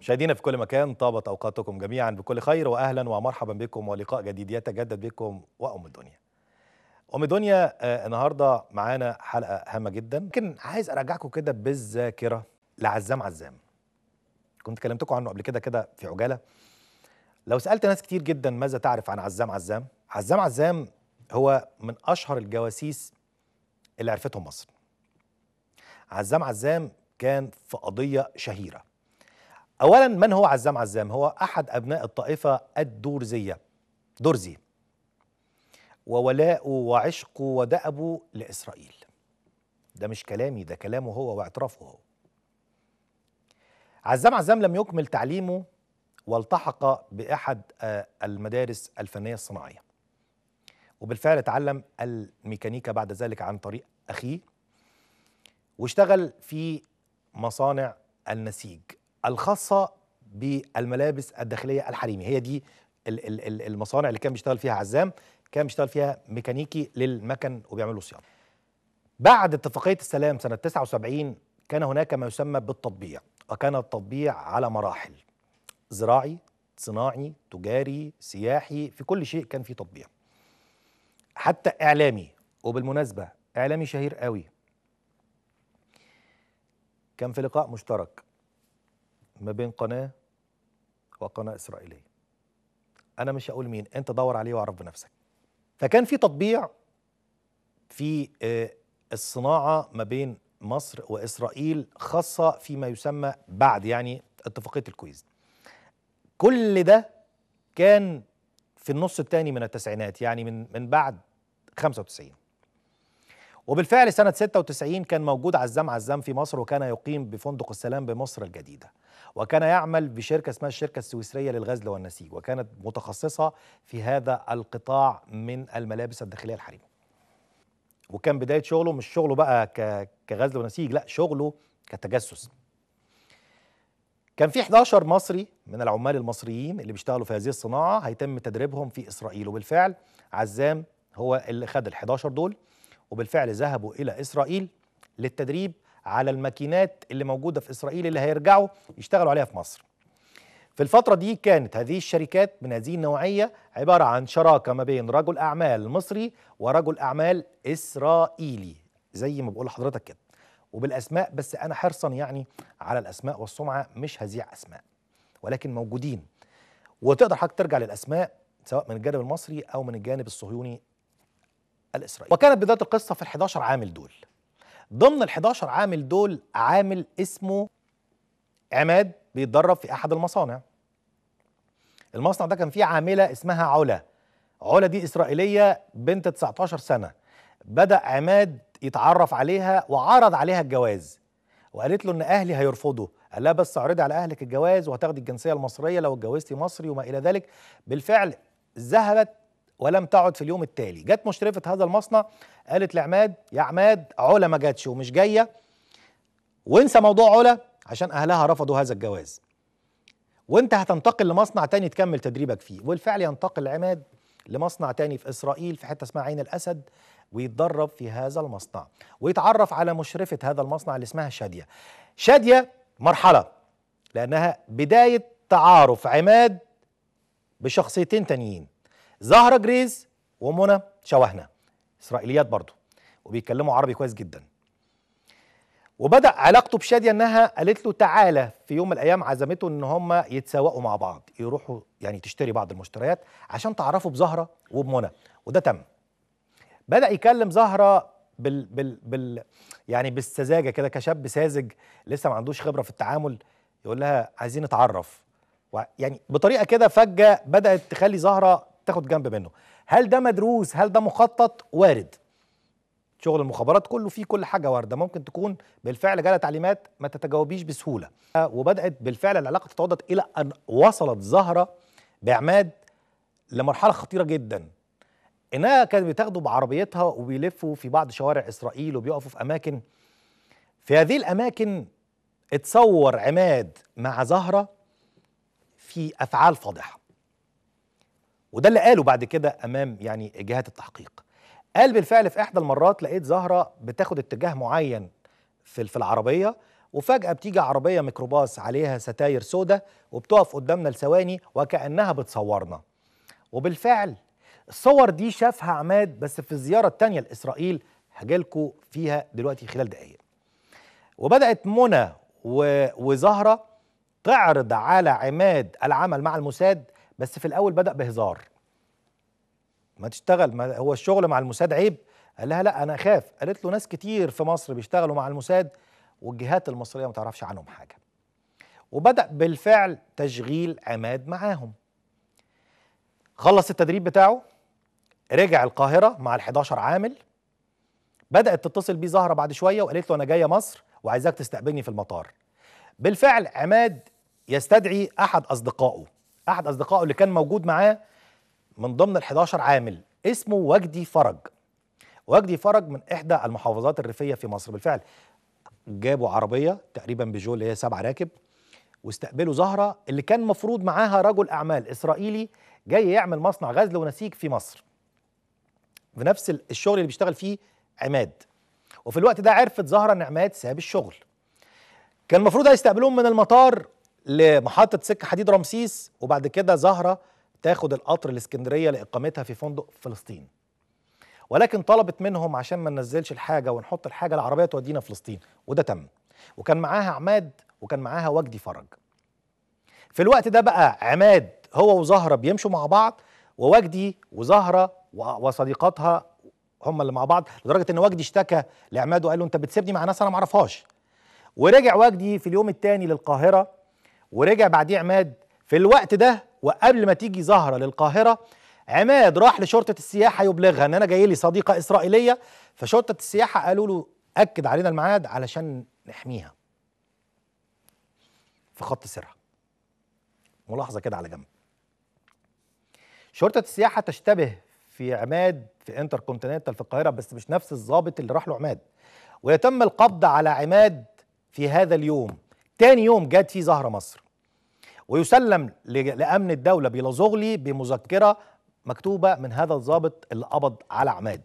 مشاهدينا في كل مكان طابت اوقاتكم جميعا بكل خير واهلا ومرحبا بكم ولقاء جديد يتجدد بكم وام الدنيا. ام الدنيا آه، النهارده معانا حلقه هامه جدا لكن عايز ارجعكم كده بالذاكره لعزام عزام. كنت كلمتكم عنه قبل كده كده في عجاله. لو سالت ناس كتير جدا ماذا تعرف عن عزام عزام؟ عزام عزام هو من اشهر الجواسيس اللي عرفتهم مصر. عزام عزام كان في قضيه شهيره اولا من هو عزام عزام هو احد ابناء الطائفه الدورزيه درزي وولاؤه وعشقه ودأبه لاسرائيل ده مش كلامي ده كلامه هو واعترافه هو عزام عزام لم يكمل تعليمه والتحق باحد آه، المدارس الفنيه الصناعيه وبالفعل تعلم الميكانيكا بعد ذلك عن طريق اخيه واشتغل في مصانع النسيج الخاصه بالملابس الداخليه الحريمي هي دي المصانع اللي كان بيشتغل فيها عزام كان بيشتغل فيها ميكانيكي للمكن وبيعملوا صيانه بعد اتفاقيه السلام سنه 79 كان هناك ما يسمى بالتطبيع وكان التطبيع على مراحل زراعي صناعي تجاري سياحي في كل شيء كان في تطبيع حتى اعلامي وبالمناسبه اعلامي شهير قوي كان في لقاء مشترك ما بين قناه وقناه اسرائيليه انا مش هقول مين انت دور عليه واعرف بنفسك فكان في تطبيع في آه، الصناعه ما بين مصر واسرائيل خاصه فيما يسمى بعد يعني اتفاقيه الكويز كل ده كان في النص الثاني من التسعينات يعني من من بعد 95 وبالفعل سنة 96 كان موجود عزام عزام في مصر وكان يقيم بفندق السلام بمصر الجديدة وكان يعمل بشركة اسمها الشركة السويسرية للغزل والنسيج وكانت متخصصة في هذا القطاع من الملابس الداخلية الحريمة وكان بداية شغله مش شغله بقى كغزل ونسيج لا شغله كتجسس كان في 11 مصري من العمال المصريين اللي بيشتغلوا في هذه الصناعة هيتم تدريبهم في إسرائيل وبالفعل عزام هو اللي خد ال 11 دول وبالفعل ذهبوا إلى إسرائيل للتدريب على الماكينات اللي موجودة في إسرائيل اللي هيرجعوا يشتغلوا عليها في مصر في الفترة دي كانت هذه الشركات من هذه النوعية عبارة عن شراكة ما بين رجل أعمال مصري ورجل أعمال إسرائيلي زي ما بقول لحضرتك كده وبالأسماء بس أنا حرصا يعني على الأسماء والسمعة مش هذيع أسماء ولكن موجودين وتقدر حضرتك ترجع للأسماء سواء من الجانب المصري أو من الجانب الصهيوني الإسرائيلي وكانت بداية القصة في ال11 عامل دول ضمن ال11 عامل دول عامل اسمه عماد بيتدرب في أحد المصانع المصنع ده كان فيه عاملة اسمها علا علا دي إسرائيلية بنت 19 سنة بدأ عماد يتعرف عليها وعرض عليها الجواز وقالت له ان اهلي هيرفضوا قال لها بس اعرضي على اهلك الجواز وهتاخدي الجنسيه المصريه لو اتجوزتي مصري وما الى ذلك بالفعل ذهبت ولم تعد في اليوم التالي جت مشرفة هذا المصنع قالت لعماد يا عماد علا ما جاتش ومش جاية وانسى موضوع علا عشان أهلها رفضوا هذا الجواز وانت هتنتقل لمصنع تاني تكمل تدريبك فيه وبالفعل ينتقل عماد لمصنع تاني في إسرائيل في حتة اسمها عين الأسد ويتدرب في هذا المصنع ويتعرف على مشرفة هذا المصنع اللي اسمها شادية شادية مرحلة لأنها بداية تعارف عماد بشخصيتين تانيين زهرة جريز ومنى شوهنة إسرائيليات برضو وبيتكلموا عربي كويس جدا وبدأ علاقته بشادية انها قالت له تعالى في يوم من الايام عزمته ان هم يتسوقوا مع بعض يروحوا يعني تشتري بعض المشتريات عشان تعرفوا بزهرة وبمنى وده تم بدأ يكلم زهرة بال بال بال يعني بالسذاجه كده كشاب ساذج لسه ما عندوش خبره في التعامل يقول لها عايزين نتعرف يعني بطريقه كده فجاه بدات تخلي زهره تاخد جنب منه هل ده مدروس هل ده مخطط وارد شغل المخابرات كله فيه كل حاجه وارده ممكن تكون بالفعل جالها تعليمات ما تتجاوبيش بسهوله وبدات بالفعل العلاقه تتوضد الى ان وصلت زهره بعماد لمرحله خطيره جدا انها كانت بتاخده بعربيتها وبيلفوا في بعض شوارع اسرائيل وبيقفوا في اماكن في هذه الاماكن اتصور عماد مع زهره في افعال فاضحه وده اللي قاله بعد كده امام يعني جهات التحقيق قال بالفعل في احدى المرات لقيت زهره بتاخد اتجاه معين في في العربيه وفجاه بتيجي عربيه ميكروباص عليها ستاير سودة وبتقف قدامنا لثواني وكانها بتصورنا وبالفعل الصور دي شافها عماد بس في الزياره الثانيه لاسرائيل هجيلكوا فيها دلوقتي خلال دقائق وبدات منى وزهره تعرض على عماد العمل مع الموساد بس في الاول بدا بهزار ما تشتغل ما هو الشغل مع الموساد عيب قال لها لا انا اخاف قالت له ناس كتير في مصر بيشتغلوا مع الموساد والجهات المصريه ما تعرفش عنهم حاجه وبدا بالفعل تشغيل عماد معاهم خلص التدريب بتاعه رجع القاهره مع ال11 عامل بدات تتصل بيه زهره بعد شويه وقالت له انا جايه مصر وعايزاك تستقبلني في المطار بالفعل عماد يستدعي احد اصدقائه احد اصدقائه اللي كان موجود معاه من ضمن ال11 عامل اسمه وجدي فرج وجدي فرج من احدى المحافظات الريفيه في مصر بالفعل جابوا عربيه تقريبا بيجو اللي هي سبع راكب واستقبلوا زهره اللي كان مفروض معاها رجل اعمال اسرائيلي جاي يعمل مصنع غزل ونسيج في مصر في نفس الشغل اللي بيشتغل فيه عماد وفي الوقت ده عرفت زهره ان عماد ساب الشغل كان المفروض هيستقبلوهم من المطار لمحطة سكة حديد رمسيس وبعد كده زهرة تاخد القطر الاسكندرية لإقامتها في فندق فلسطين ولكن طلبت منهم عشان ما ننزلش الحاجة ونحط الحاجة العربية تودينا فلسطين وده تم وكان معاها عماد وكان معاها وجدي فرج في الوقت ده بقى عماد هو وزهرة بيمشوا مع بعض ووجدي وزهرة وصديقاتها هم اللي مع بعض لدرجة ان وجدي اشتكى لعماد وقال له انت بتسيبني مع ناس انا معرفهاش ورجع وجدي في اليوم التاني للقاهرة ورجع بعديه عماد في الوقت ده وقبل ما تيجي زهره للقاهره عماد راح لشرطه السياحه يبلغها ان انا جاي لي صديقه اسرائيليه فشرطه السياحه قالوا له اكد علينا الميعاد علشان نحميها في خط سرها ملاحظه كده على جنب شرطه السياحه تشتبه في عماد في انتر كونتيننتال في القاهره بس مش نفس الضابط اللي راح له عماد ويتم القبض على عماد في هذا اليوم تاني يوم جات فيه زهره مصر ويسلم لأمن الدولة بيلازغلي بمذكرة مكتوبة من هذا الضابط اللي قبض على عماد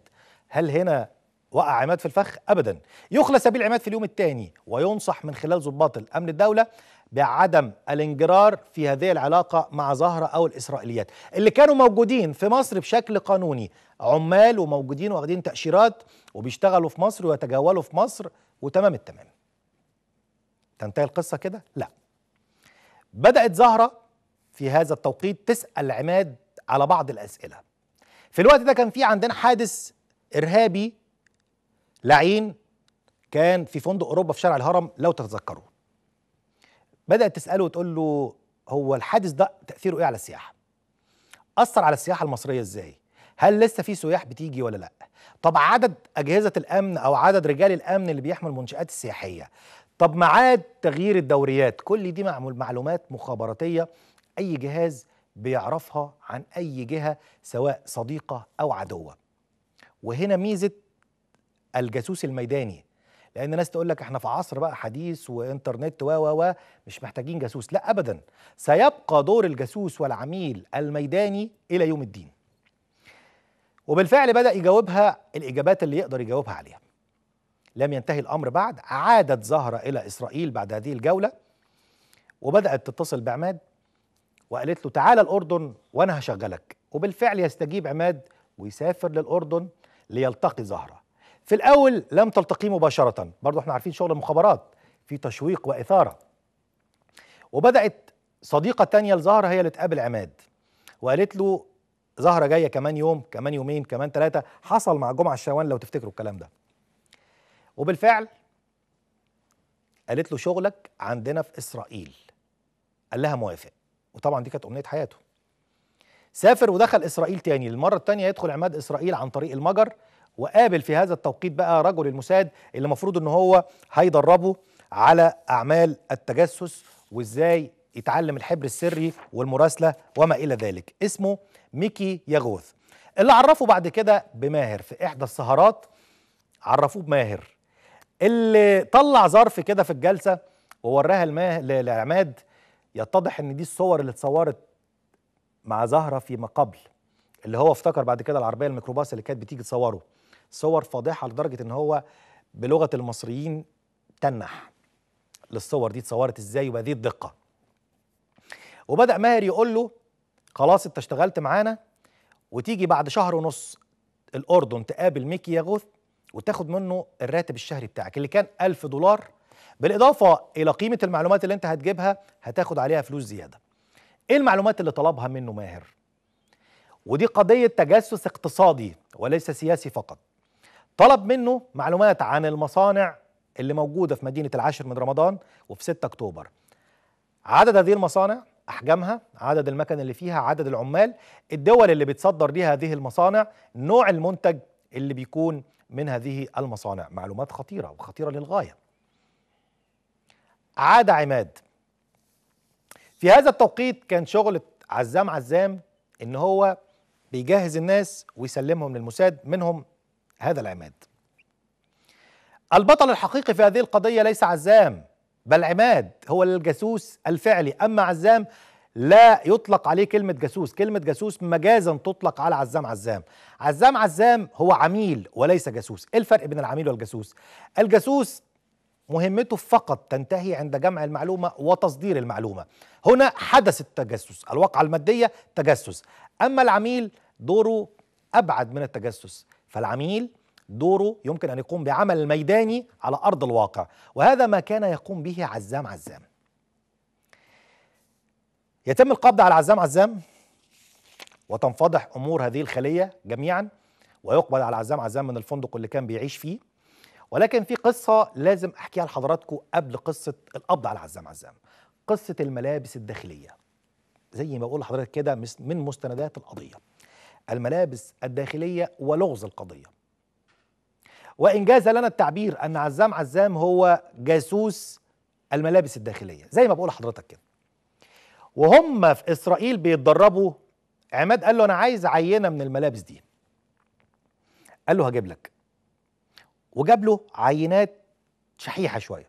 هل هنا وقع عماد في الفخ أبدا يخلى سبيل عماد في اليوم الثاني وينصح من خلال ضباط الأمن الدولة بعدم الانجرار في هذه العلاقة مع زهرة أو الإسرائيليات اللي كانوا موجودين في مصر بشكل قانوني عمال وموجودين واخدين تأشيرات وبيشتغلوا في مصر ويتجولوا في مصر وتمام التمام تنتهي القصة كده؟ لا بدأت زهرة في هذا التوقيت تسأل عماد على بعض الأسئلة في الوقت ده كان في عندنا حادث إرهابي لعين كان في فندق أوروبا في شارع الهرم لو تتذكروا بدأت تسأله وتقول له هو الحادث ده تأثيره إيه على السياحة أثر على السياحة المصرية إزاي هل لسه في سياح بتيجي ولا لا طب عدد أجهزة الأمن أو عدد رجال الأمن اللي بيحمل المنشآت السياحية طب معاد تغيير الدوريات كل دي معمول معلومات مخابراتية أي جهاز بيعرفها عن أي جهة سواء صديقة أو عدوة وهنا ميزة الجاسوس الميداني لأن ناس تقول لك احنا في عصر بقى حديث وإنترنت و و و مش محتاجين جاسوس لا أبدا سيبقى دور الجاسوس والعميل الميداني إلى يوم الدين وبالفعل بدأ يجاوبها الإجابات اللي يقدر يجاوبها عليها لم ينتهي الأمر بعد عادت زهرة إلى إسرائيل بعد هذه الجولة وبدأت تتصل بعماد وقالت له تعال الأردن وأنا هشغلك وبالفعل يستجيب عماد ويسافر للأردن ليلتقي زهرة في الأول لم تلتقي مباشرة برضو احنا عارفين شغل المخابرات في تشويق وإثارة وبدأت صديقة تانية لزهرة هي اللي تقابل عماد وقالت له زهرة جاية كمان يوم كمان يومين كمان ثلاثة حصل مع جمعة الشوان لو تفتكروا الكلام ده وبالفعل قالت له شغلك عندنا في اسرائيل قال لها موافق وطبعا دي كانت امنيه حياته سافر ودخل اسرائيل تاني للمره التانيه يدخل عماد اسرائيل عن طريق المجر وقابل في هذا التوقيت بقى رجل الموساد اللي المفروض ان هو هيدربه على اعمال التجسس وازاي يتعلم الحبر السري والمراسله وما الى ذلك اسمه ميكي ياغوث اللي عرفه بعد كده بماهر في احدى السهرات عرفوه بماهر اللي طلع ظرف كده في الجلسه ووراها لعماد يتضح ان دي الصور اللي اتصورت مع زهره فيما قبل اللي هو افتكر بعد كده العربيه الميكروباص اللي كانت بتيجي تصوره صور فاضحه لدرجه ان هو بلغه المصريين تنح للصور دي اتصورت ازاي وبهذه الدقه وبدا ماهر يقول له خلاص انت اشتغلت معانا وتيجي بعد شهر ونص الاردن تقابل ميكي ياغوث وتاخد منه الراتب الشهري بتاعك اللي كان 1000 دولار بالاضافه الى قيمه المعلومات اللي انت هتجيبها هتاخد عليها فلوس زياده. ايه المعلومات اللي طلبها منه ماهر؟ ودي قضيه تجسس اقتصادي وليس سياسي فقط. طلب منه معلومات عن المصانع اللي موجوده في مدينه العاشر من رمضان وفي 6 اكتوبر. عدد هذه المصانع احجامها عدد المكن اللي فيها عدد العمال الدول اللي بتصدر ليها هذه المصانع نوع المنتج اللي بيكون من هذه المصانع معلومات خطيرة وخطيرة للغاية عاد عماد في هذا التوقيت كان شغل عزام عزام ان هو بيجهز الناس ويسلمهم للموساد منهم هذا العماد البطل الحقيقي في هذه القضية ليس عزام بل عماد هو الجاسوس الفعلي أما عزام لا يطلق عليه كلمة جاسوس كلمة جاسوس مجازا تطلق على عزام عزام عزام عزام هو عميل وليس جاسوس إيه الفرق بين العميل والجاسوس الجاسوس مهمته فقط تنتهي عند جمع المعلومة وتصدير المعلومة هنا حدث التجسس الواقعة المادية تجسس أما العميل دوره أبعد من التجسس فالعميل دوره يمكن أن يقوم بعمل ميداني على أرض الواقع وهذا ما كان يقوم به عزام عزام يتم القبض على عزام عزام وتنفضح امور هذه الخليه جميعا ويقبض على عزام عزام من الفندق اللي كان بيعيش فيه ولكن في قصه لازم احكيها لحضراتكم قبل قصه القبض على عزام عزام قصه الملابس الداخليه زي ما بقول لحضرتك كده من مستندات القضيه الملابس الداخليه ولغز القضيه وإن جاز لنا التعبير أن عزام عزام هو جاسوس الملابس الداخلية زي ما بقول لحضرتك كده وهم في اسرائيل بيتدربوا عماد قال له انا عايز عينه من الملابس دي قال له هجيب لك وجاب له عينات شحيحه شويه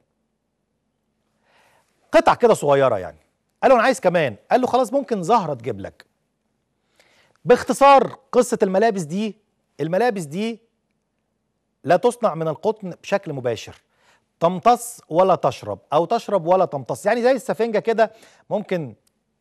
قطع كده صغيره يعني قال له انا عايز كمان قال له خلاص ممكن زهره تجيب لك باختصار قصه الملابس دي الملابس دي لا تصنع من القطن بشكل مباشر تمتص ولا تشرب او تشرب ولا تمتص يعني زي السفنجه كده ممكن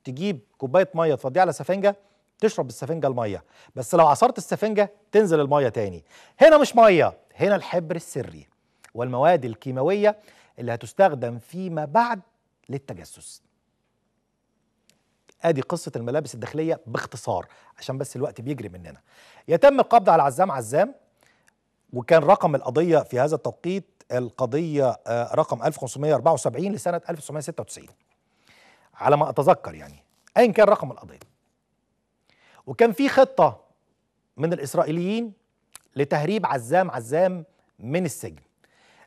تجيب كوبايه ميه تفضيها على سفنجه تشرب بالسفنجه الميه بس لو عصرت السفنجه تنزل الميه تاني هنا مش ميه هنا الحبر السري والمواد الكيماويه اللي هتستخدم فيما بعد للتجسس ادي قصه الملابس الداخليه باختصار عشان بس الوقت بيجري مننا يتم القبض على عزام عزام وكان رقم القضيه في هذا التوقيت القضيه آه، رقم 1574 لسنه 1996 على ما اتذكر يعني ايا كان رقم القضيه وكان في خطه من الاسرائيليين لتهريب عزام عزام من السجن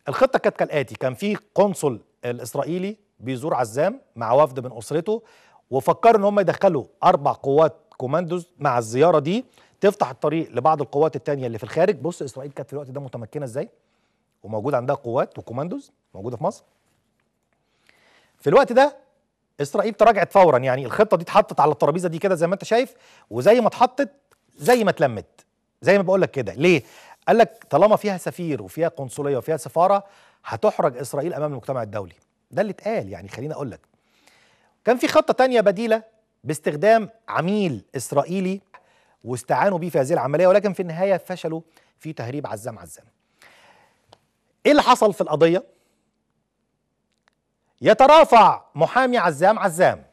الخطه كانت كالاتي كان في قنصل الاسرائيلي بيزور عزام مع وفد من اسرته وفكروا ان هم يدخلوا اربع قوات كوماندوز مع الزياره دي تفتح الطريق لبعض القوات التانية اللي في الخارج بص اسرائيل كانت في الوقت ده متمكنه ازاي وموجود عندها قوات وكوماندوز موجوده في مصر في الوقت ده اسرائيل تراجعت فورا يعني الخطه دي اتحطت على الترابيزه دي كده زي ما انت شايف وزي ما اتحطت زي ما اتلمت زي ما بقول لك كده ليه قال لك طالما فيها سفير وفيها قنصليه وفيها سفاره هتحرج اسرائيل امام المجتمع الدولي ده اللي اتقال يعني خليني اقول لك كان في خطه تانية بديله باستخدام عميل اسرائيلي واستعانوا بيه في هذه العمليه ولكن في النهايه فشلوا في تهريب عزام عزام ايه اللي حصل في القضيه يترافع محامي عزام عزام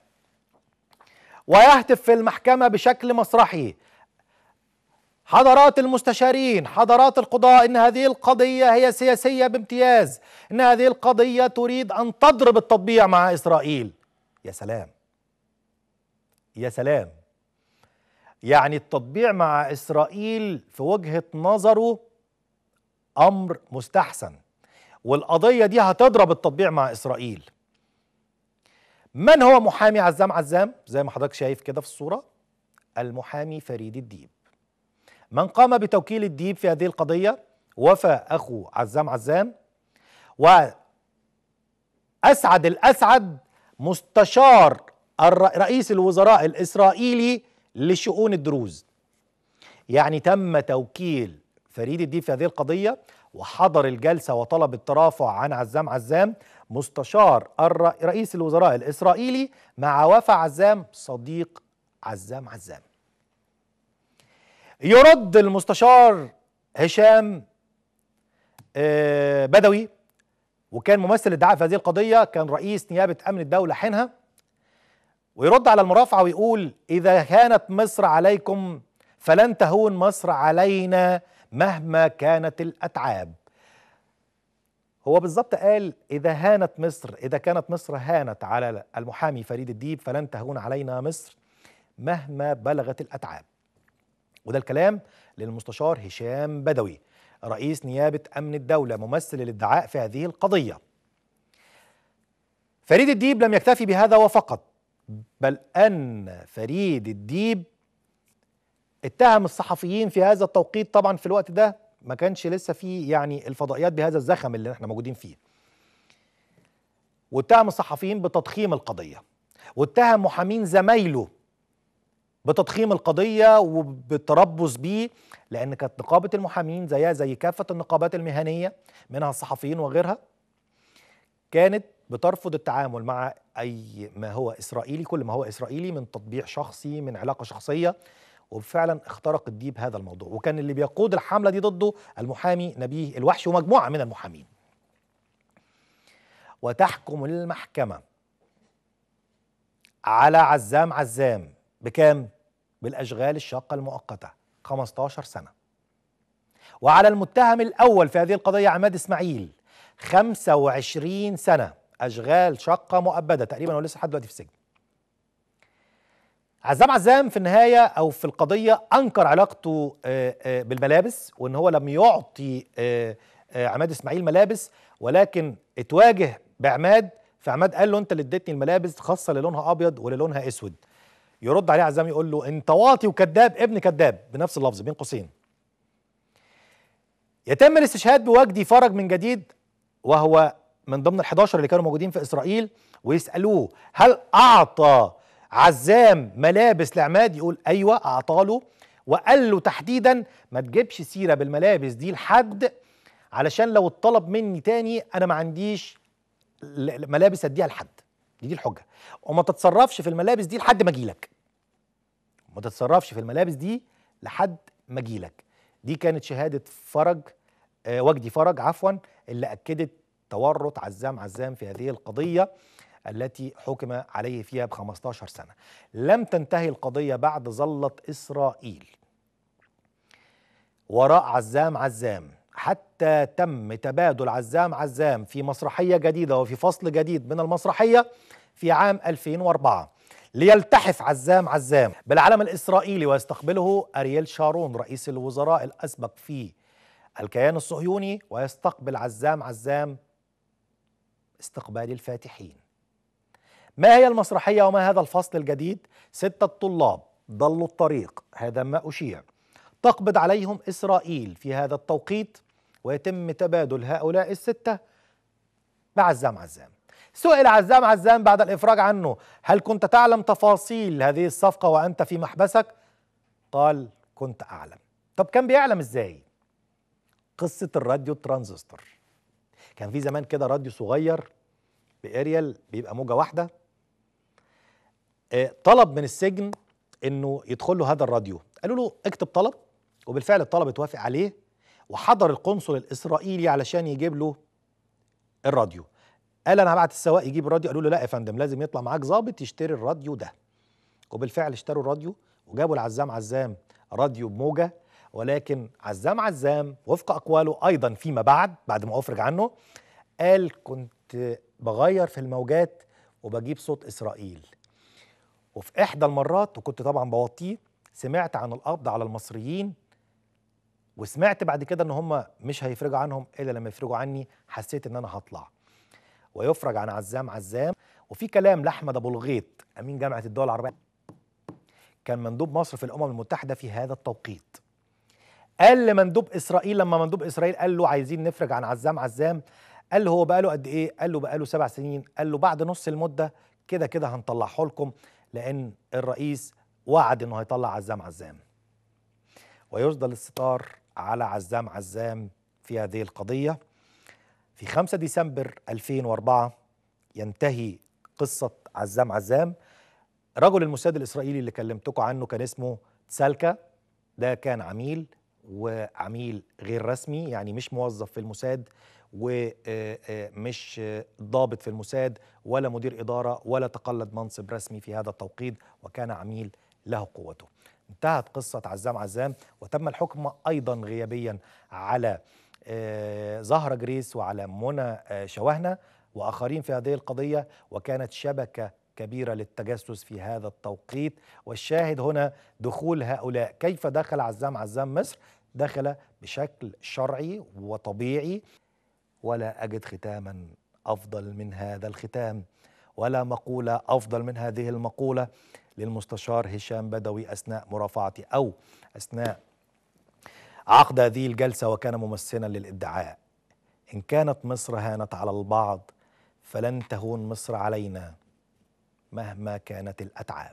ويهتف في المحكمة بشكل مسرحي حضرات المستشارين حضرات القضاء ان هذه القضيه هي سياسيه بامتياز ان هذه القضيه تريد ان تضرب التطبيع مع اسرائيل يا سلام يا سلام يعني التطبيع مع اسرائيل في وجهه نظره امر مستحسن والقضيه دي هتضرب التطبيع مع اسرائيل من هو محامي عزام عزام زي ما حضرتك شايف كده في الصوره المحامي فريد الديب من قام بتوكيل الديب في هذه القضيه وفى اخو عزام عزام واسعد الاسعد مستشار رئيس الوزراء الاسرائيلي لشؤون الدروز يعني تم توكيل فريد الديب في هذه القضيه وحضر الجلسه وطلب الترافع عن عزام عزام مستشار رئيس الوزراء الإسرائيلي مع وفا عزام صديق عزام عزام يرد المستشار هشام آه، بدوي وكان ممثل الدعاء في هذه القضية كان رئيس نيابة أمن الدولة حينها ويرد على المرافعة ويقول إذا كانت مصر عليكم فلن تهون مصر علينا مهما كانت الأتعاب هو بالظبط قال إذا هانت مصر إذا كانت مصر هانت على المحامي فريد الديب فلن تهون علينا مصر مهما بلغت الأتعاب وده الكلام للمستشار هشام بدوي رئيس نيابة أمن الدولة ممثل الادعاء في هذه القضية فريد الديب لم يكتفي بهذا وفقط بل أن فريد الديب اتهم الصحفيين في هذا التوقيت طبعا في الوقت ده ما كانش لسه في يعني الفضائيات بهذا الزخم اللي احنا موجودين فيه واتهم الصحفيين بتضخيم القضيه واتهم محامين زمايله بتضخيم القضيه وبالتربص بيه لان كانت نقابه المحامين زيها زي كافه النقابات المهنيه منها الصحفيين وغيرها كانت بترفض التعامل مع اي ما هو اسرائيلي كل ما هو اسرائيلي من تطبيع شخصي من علاقه شخصيه وفعلا اخترق الديب هذا الموضوع وكان اللي بيقود الحملة دي ضده المحامي نبيه الوحش ومجموعة من المحامين وتحكم المحكمة على عزام عزام بكام؟ بالأشغال الشاقة المؤقتة 15 سنة وعلى المتهم الأول في هذه القضية عماد إسماعيل 25 سنة أشغال شاقة مؤبدة تقريبا هو لسه لحد دلوقتي في السجن عزام عزام في النهايه او في القضيه انكر علاقته آه، آه، بالملابس وان هو لم يعطي آه، عماد اسماعيل ملابس ولكن اتواجه بعماد فعماد قال له انت اللي اديتني الملابس خاصه اللي لونها ابيض واللي لونها اسود يرد عليه عزام يقول له انت واطي وكذاب ابن كذاب بنفس اللفظ بين قوسين يتم الاستشهاد بوجدي فرج من جديد وهو من ضمن ال11 اللي كانوا موجودين في اسرائيل ويسالوه هل اعطى عزام ملابس لعماد يقول ايوه اعطاله وقال له تحديدا ما تجيبش سيره بالملابس دي لحد علشان لو اتطلب مني تاني انا ما عنديش ملابس اديها لحد دي دي الحجه وما تتصرفش في الملابس دي لحد ما اجيلك ما تتصرفش في الملابس دي لحد ما اجيلك دي كانت شهاده فرج آه، وجدي فرج عفوا اللي اكدت تورط عزام عزام في هذه القضيه التي حكم عليه فيها ب 15 سنة لم تنتهي القضية بعد ظلت إسرائيل وراء عزام عزام حتى تم تبادل عزام عزام في مسرحية جديدة وفي فصل جديد من المسرحية في عام 2004 ليلتحف عزام عزام بالعلم الإسرائيلي ويستقبله أرييل شارون رئيس الوزراء الأسبق في الكيان الصهيوني ويستقبل عزام عزام استقبال الفاتحين ما هي المسرحية وما هذا الفصل الجديد؟ ستة طلاب ضلوا الطريق هذا ما أشيع تقبض عليهم إسرائيل في هذا التوقيت ويتم تبادل هؤلاء الستة مع عزام عزام سئل عزام عزام بعد الإفراج عنه هل كنت تعلم تفاصيل هذه الصفقة وأنت في محبسك؟ قال كنت أعلم طب كان بيعلم إزاي؟ قصة الراديو ترانزستور كان في زمان كده راديو صغير بإريال بيبقى موجة واحدة آه، طلب من السجن انه يدخل له هذا الراديو قالوا له اكتب طلب وبالفعل الطلب اتوافق عليه وحضر القنصل الاسرائيلي علشان يجيب له الراديو قال انا هبعت السواق يجيب الراديو قالوا له لا يا فندم لازم يطلع معاك ظابط يشتري الراديو ده وبالفعل اشتروا الراديو وجابوا لعزام عزام راديو بموجه ولكن عزام عزام وفق اقواله ايضا فيما بعد بعد ما افرج عنه قال كنت بغير في الموجات وبجيب صوت اسرائيل وفي إحدى المرات وكنت طبعا بوطيه سمعت عن القبض على المصريين وسمعت بعد كده ان هم مش هيفرجوا عنهم الا لما يفرجوا عني حسيت ان انا هطلع ويفرج عن عزام عزام وفي كلام لاحمد ابو الغيط امين جامعه الدول العربيه كان مندوب مصر في الامم المتحده في هذا التوقيت قال لمندوب اسرائيل لما مندوب اسرائيل قال له عايزين نفرج عن عزام عزام قال له هو بقاله قد ايه قال له بقاله سبع سنين قال له بعد نص المده كده كده هنطلعه لكم لأن الرئيس وعد أنه هيطلع عزام عزام ويفضل الستار على عزام عزام في هذه القضية في 5 ديسمبر 2004 ينتهي قصة عزام عزام رجل الموساد الإسرائيلي اللي كلمتكم عنه كان اسمه تسالكا ده كان عميل وعميل غير رسمي يعني مش موظف في الموساد ومش ضابط في الموساد ولا مدير إدارة ولا تقلد منصب رسمي في هذا التوقيت وكان عميل له قوته انتهت قصة عزام عزام وتم الحكم أيضا غيابيا على آه، زهرة جريس وعلى منى آه، شوهنة وآخرين في هذه القضية وكانت شبكة كبيرة للتجسس في هذا التوقيت والشاهد هنا دخول هؤلاء كيف دخل عزام عزام مصر دخل بشكل شرعي وطبيعي ولا أجد ختاما أفضل من هذا الختام ولا مقولة أفضل من هذه المقولة للمستشار هشام بدوي أثناء مرافعتي أو أثناء عقد هذه الجلسة وكان ممثلا للإدعاء إن كانت مصر هانت على البعض فلن تهون مصر علينا مهما كانت الأتعاب